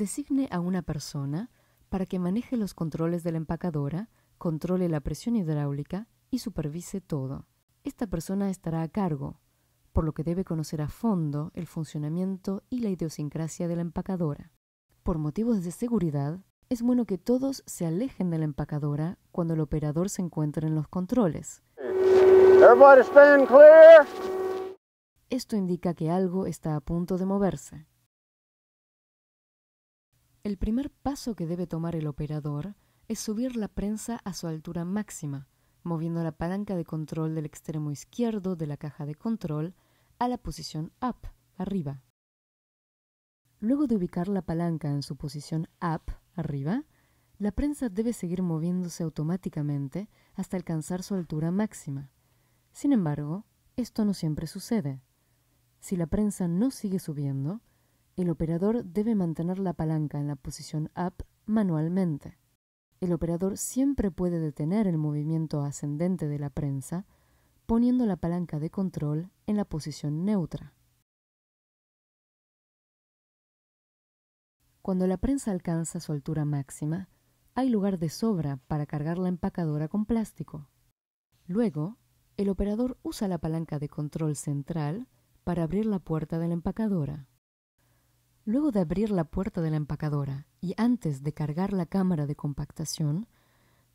designe a una persona para que maneje los controles de la empacadora, controle la presión hidráulica y supervise todo. Esta persona estará a cargo, por lo que debe conocer a fondo el funcionamiento y la idiosincrasia de la empacadora. Por motivos de seguridad, es bueno que todos se alejen de la empacadora cuando el operador se encuentre en los controles. Esto indica que algo está a punto de moverse. El primer paso que debe tomar el operador es subir la prensa a su altura máxima, moviendo la palanca de control del extremo izquierdo de la caja de control a la posición up, arriba. Luego de ubicar la palanca en su posición up, arriba, la prensa debe seguir moviéndose automáticamente hasta alcanzar su altura máxima. Sin embargo, esto no siempre sucede. Si la prensa no sigue subiendo, el operador debe mantener la palanca en la posición up manualmente. El operador siempre puede detener el movimiento ascendente de la prensa poniendo la palanca de control en la posición neutra. Cuando la prensa alcanza su altura máxima, hay lugar de sobra para cargar la empacadora con plástico. Luego, el operador usa la palanca de control central para abrir la puerta de la empacadora. Luego de abrir la puerta de la empacadora y antes de cargar la cámara de compactación,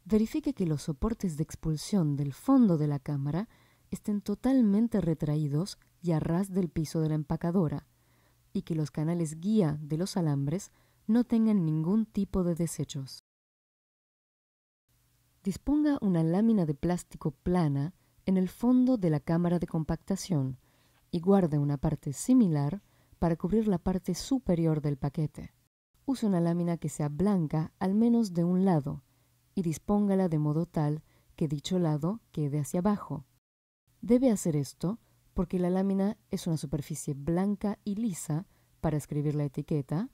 verifique que los soportes de expulsión del fondo de la cámara estén totalmente retraídos y a ras del piso de la empacadora, y que los canales guía de los alambres no tengan ningún tipo de desechos. Disponga una lámina de plástico plana en el fondo de la cámara de compactación y guarde una parte similar para cubrir la parte superior del paquete. Use una lámina que sea blanca al menos de un lado y dispóngala de modo tal que dicho lado quede hacia abajo. Debe hacer esto porque la lámina es una superficie blanca y lisa para escribir la etiqueta,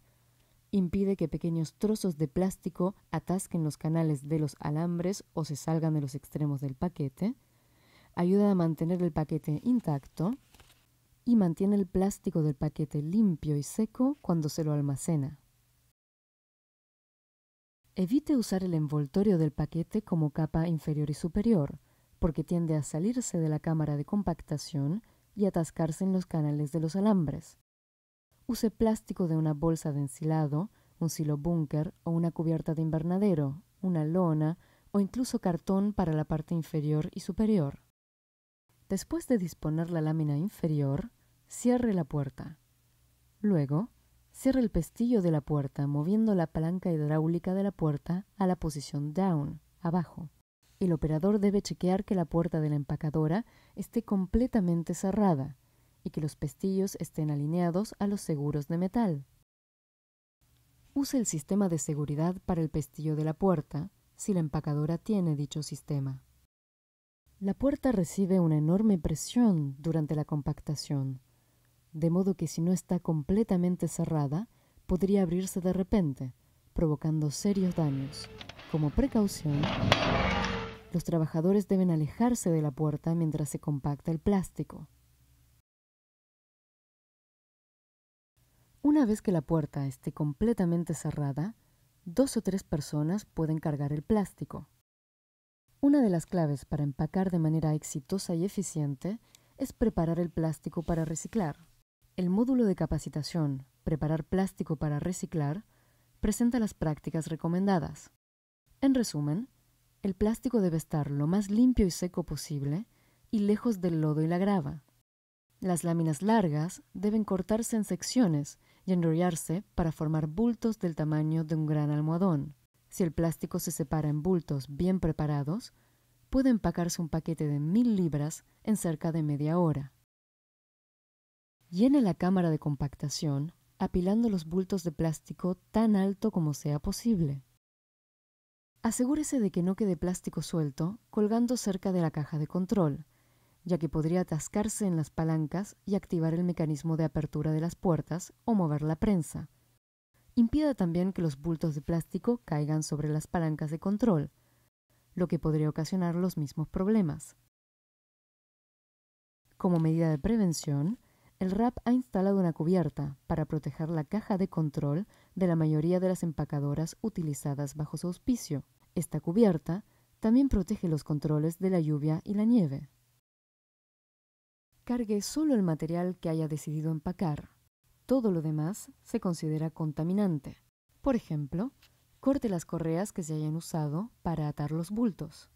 impide que pequeños trozos de plástico atasquen los canales de los alambres o se salgan de los extremos del paquete, ayuda a mantener el paquete intacto, y mantiene el plástico del paquete limpio y seco cuando se lo almacena. Evite usar el envoltorio del paquete como capa inferior y superior, porque tiende a salirse de la cámara de compactación y atascarse en los canales de los alambres. Use plástico de una bolsa de ensilado, un silo búnker o una cubierta de invernadero, una lona o incluso cartón para la parte inferior y superior. Después de disponer la lámina inferior, cierre la puerta. Luego, cierre el pestillo de la puerta moviendo la palanca hidráulica de la puerta a la posición down, abajo. El operador debe chequear que la puerta de la empacadora esté completamente cerrada y que los pestillos estén alineados a los seguros de metal. Use el sistema de seguridad para el pestillo de la puerta si la empacadora tiene dicho sistema. La puerta recibe una enorme presión durante la compactación, de modo que si no está completamente cerrada, podría abrirse de repente, provocando serios daños. Como precaución, los trabajadores deben alejarse de la puerta mientras se compacta el plástico. Una vez que la puerta esté completamente cerrada, dos o tres personas pueden cargar el plástico. Una de las claves para empacar de manera exitosa y eficiente es preparar el plástico para reciclar. El módulo de capacitación Preparar plástico para reciclar presenta las prácticas recomendadas. En resumen, el plástico debe estar lo más limpio y seco posible y lejos del lodo y la grava. Las láminas largas deben cortarse en secciones y enrollarse para formar bultos del tamaño de un gran almohadón. Si el plástico se separa en bultos bien preparados, puede empacarse un paquete de mil libras en cerca de media hora. Llene la cámara de compactación apilando los bultos de plástico tan alto como sea posible. Asegúrese de que no quede plástico suelto colgando cerca de la caja de control, ya que podría atascarse en las palancas y activar el mecanismo de apertura de las puertas o mover la prensa Impida también que los bultos de plástico caigan sobre las palancas de control, lo que podría ocasionar los mismos problemas. Como medida de prevención, el RAP ha instalado una cubierta para proteger la caja de control de la mayoría de las empacadoras utilizadas bajo su auspicio. Esta cubierta también protege los controles de la lluvia y la nieve. Cargue solo el material que haya decidido empacar todo lo demás se considera contaminante. Por ejemplo, corte las correas que se hayan usado para atar los bultos.